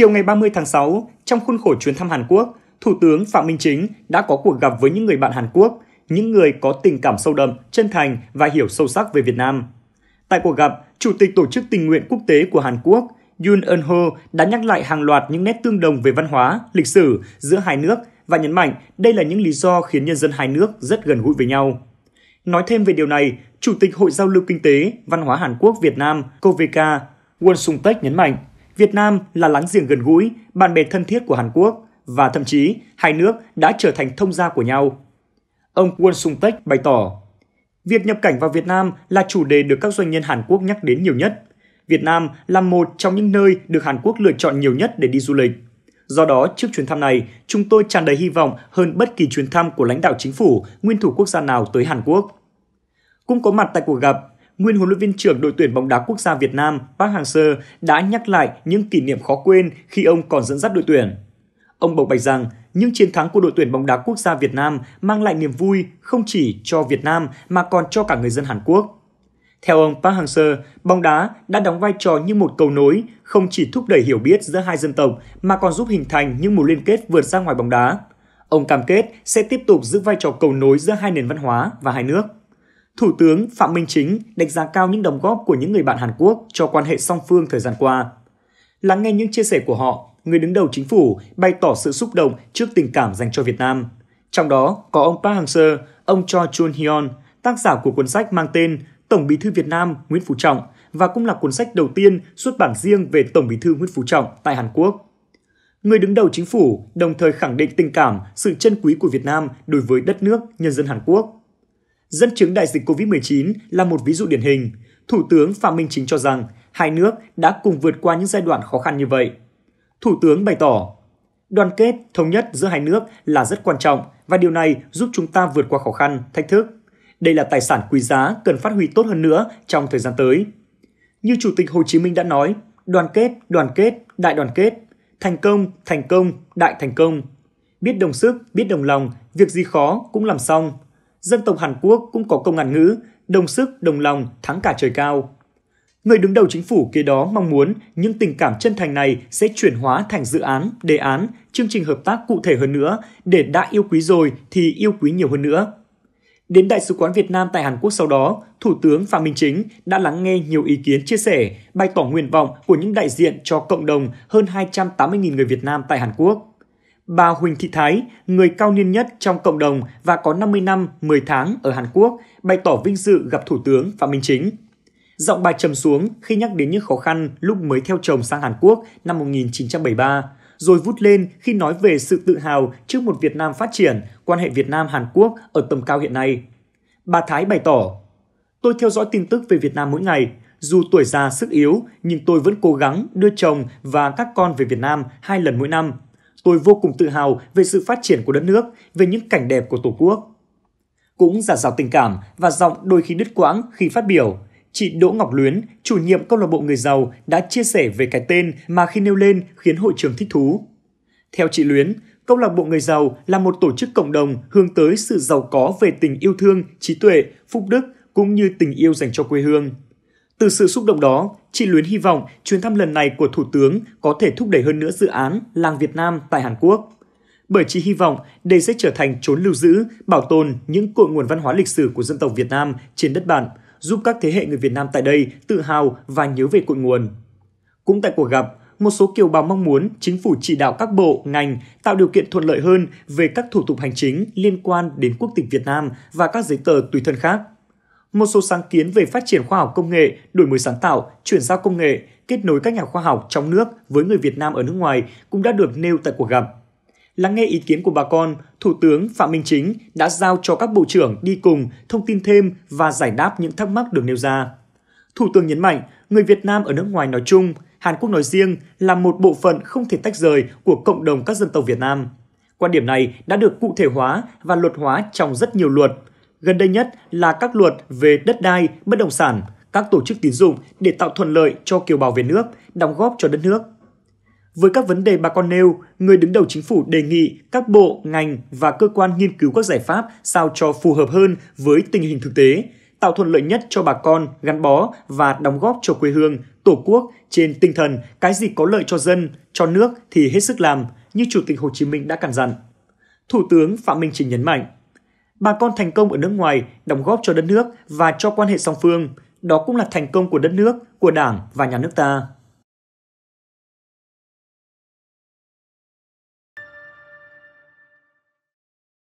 Chiều ngày 30 tháng 6, trong khuôn khổ chuyến thăm Hàn Quốc, Thủ tướng Phạm Minh Chính đã có cuộc gặp với những người bạn Hàn Quốc, những người có tình cảm sâu đậm, chân thành và hiểu sâu sắc về Việt Nam. Tại cuộc gặp, Chủ tịch Tổ chức Tình nguyện Quốc tế của Hàn Quốc Yoon Eun Ho đã nhắc lại hàng loạt những nét tương đồng về văn hóa, lịch sử giữa hai nước và nhấn mạnh đây là những lý do khiến nhân dân hai nước rất gần gũi với nhau. Nói thêm về điều này, Chủ tịch Hội giao lưu kinh tế, văn hóa Hàn Quốc Việt Nam Koveka Won Sung Tech nhấn mạnh Việt Nam là láng giềng gần gũi, bạn bè thân thiết của Hàn Quốc và thậm chí hai nước đã trở thành thông gia của nhau. Ông Won Sung Tech bày tỏ, việc nhập cảnh vào Việt Nam là chủ đề được các doanh nhân Hàn Quốc nhắc đến nhiều nhất. Việt Nam là một trong những nơi được Hàn Quốc lựa chọn nhiều nhất để đi du lịch. Do đó, trước chuyến thăm này, chúng tôi tràn đầy hy vọng hơn bất kỳ chuyến thăm của lãnh đạo chính phủ, nguyên thủ quốc gia nào tới Hàn Quốc. Cũng có mặt tại cuộc gặp, nguyên huấn luyện viên trưởng đội tuyển bóng đá quốc gia Việt Nam Park Hang-seo đã nhắc lại những kỷ niệm khó quên khi ông còn dẫn dắt đội tuyển. Ông bộc bạch rằng những chiến thắng của đội tuyển bóng đá quốc gia Việt Nam mang lại niềm vui không chỉ cho Việt Nam mà còn cho cả người dân Hàn Quốc. Theo ông Park Hang-seo, bóng đá đã đóng vai trò như một cầu nối, không chỉ thúc đẩy hiểu biết giữa hai dân tộc mà còn giúp hình thành những mối liên kết vượt ra ngoài bóng đá. Ông cam kết sẽ tiếp tục giữ vai trò cầu nối giữa hai nền văn hóa và hai nước. Thủ tướng Phạm Minh Chính đánh giá cao những đóng góp của những người bạn Hàn Quốc cho quan hệ song phương thời gian qua. Lắng nghe những chia sẻ của họ, người đứng đầu chính phủ bày tỏ sự xúc động trước tình cảm dành cho Việt Nam. Trong đó có ông Park Hang-seo, ông Cho Chun hyun tác giả của cuốn sách mang tên Tổng Bí thư Việt Nam Nguyễn Phú Trọng và cũng là cuốn sách đầu tiên xuất bản riêng về Tổng Bí thư Nguyễn Phú Trọng tại Hàn Quốc. Người đứng đầu chính phủ đồng thời khẳng định tình cảm, sự chân quý của Việt Nam đối với đất nước, nhân dân Hàn Quốc Dẫn chứng đại dịch COVID-19 là một ví dụ điển hình. Thủ tướng Phạm Minh Chính cho rằng hai nước đã cùng vượt qua những giai đoạn khó khăn như vậy. Thủ tướng bày tỏ, đoàn kết, thống nhất giữa hai nước là rất quan trọng và điều này giúp chúng ta vượt qua khó khăn, thách thức. Đây là tài sản quý giá cần phát huy tốt hơn nữa trong thời gian tới. Như Chủ tịch Hồ Chí Minh đã nói, đoàn kết, đoàn kết, đại đoàn kết, thành công, thành công, đại thành công. Biết đồng sức, biết đồng lòng, việc gì khó cũng làm xong, dân tộc Hàn Quốc cũng có công ngạn ngữ đồng sức, đồng lòng, thắng cả trời cao. Người đứng đầu chính phủ kia đó mong muốn những tình cảm chân thành này sẽ chuyển hóa thành dự án, đề án, chương trình hợp tác cụ thể hơn nữa để đã yêu quý rồi thì yêu quý nhiều hơn nữa. Đến Đại sứ quán Việt Nam tại Hàn Quốc sau đó, Thủ tướng Phạm Minh Chính đã lắng nghe nhiều ý kiến chia sẻ, bày tỏ nguyện vọng của những đại diện cho cộng đồng hơn 280.000 người Việt Nam tại Hàn Quốc. Bà Huỳnh Thị Thái, người cao niên nhất trong cộng đồng và có 50 năm 10 tháng ở Hàn Quốc, bày tỏ vinh dự gặp Thủ tướng Phạm Minh Chính. Giọng bà trầm xuống khi nhắc đến những khó khăn lúc mới theo chồng sang Hàn Quốc năm 1973, rồi vút lên khi nói về sự tự hào trước một Việt Nam phát triển, quan hệ Việt Nam-Hàn Quốc ở tầm cao hiện nay. Bà Thái bày tỏ, Tôi theo dõi tin tức về Việt Nam mỗi ngày, dù tuổi già sức yếu nhưng tôi vẫn cố gắng đưa chồng và các con về Việt Nam hai lần mỗi năm – Tôi vô cùng tự hào về sự phát triển của đất nước, về những cảnh đẹp của Tổ quốc. Cũng giả dào tình cảm và giọng đôi khi đứt quãng khi phát biểu, chị Đỗ Ngọc Luyến, chủ nhiệm câu lạc bộ người giàu đã chia sẻ về cái tên mà khi nêu lên khiến hội trường thích thú. Theo chị Luyến, câu lạc bộ người giàu là một tổ chức cộng đồng hướng tới sự giàu có về tình yêu thương, trí tuệ, phúc đức cũng như tình yêu dành cho quê hương. Từ sự xúc động đó, chị Luyến hy vọng chuyến thăm lần này của Thủ tướng có thể thúc đẩy hơn nữa dự án Làng Việt Nam tại Hàn Quốc. Bởi chị hy vọng đây sẽ trở thành chốn lưu giữ, bảo tồn những cội nguồn văn hóa lịch sử của dân tộc Việt Nam trên đất bạn, giúp các thế hệ người Việt Nam tại đây tự hào và nhớ về cội nguồn. Cũng tại cuộc gặp, một số kiều bào mong muốn chính phủ chỉ đạo các bộ, ngành tạo điều kiện thuận lợi hơn về các thủ tục hành chính liên quan đến quốc tịch Việt Nam và các giấy tờ tùy thân khác một số sáng kiến về phát triển khoa học công nghệ, đổi mới sáng tạo, chuyển giao công nghệ, kết nối các nhà khoa học trong nước với người Việt Nam ở nước ngoài cũng đã được nêu tại cuộc gặp. Lắng nghe ý kiến của bà con, Thủ tướng Phạm Minh Chính đã giao cho các bộ trưởng đi cùng thông tin thêm và giải đáp những thắc mắc được nêu ra. Thủ tướng nhấn mạnh, người Việt Nam ở nước ngoài nói chung, Hàn Quốc nói riêng là một bộ phận không thể tách rời của cộng đồng các dân tộc Việt Nam. Quan điểm này đã được cụ thể hóa và luật hóa trong rất nhiều luật, Gần đây nhất là các luật về đất đai, bất động sản, các tổ chức tín dụng để tạo thuận lợi cho kiều bào về nước, đóng góp cho đất nước. Với các vấn đề bà con nêu, người đứng đầu chính phủ đề nghị các bộ, ngành và cơ quan nghiên cứu các giải pháp sao cho phù hợp hơn với tình hình thực tế, tạo thuận lợi nhất cho bà con gắn bó và đóng góp cho quê hương, tổ quốc trên tinh thần cái gì có lợi cho dân, cho nước thì hết sức làm, như Chủ tịch Hồ Chí Minh đã căn dặn. Thủ tướng Phạm Minh Chính nhấn mạnh, Bà con thành công ở nước ngoài đóng góp cho đất nước và cho quan hệ song phương. Đó cũng là thành công của đất nước, của Đảng và nhà nước ta.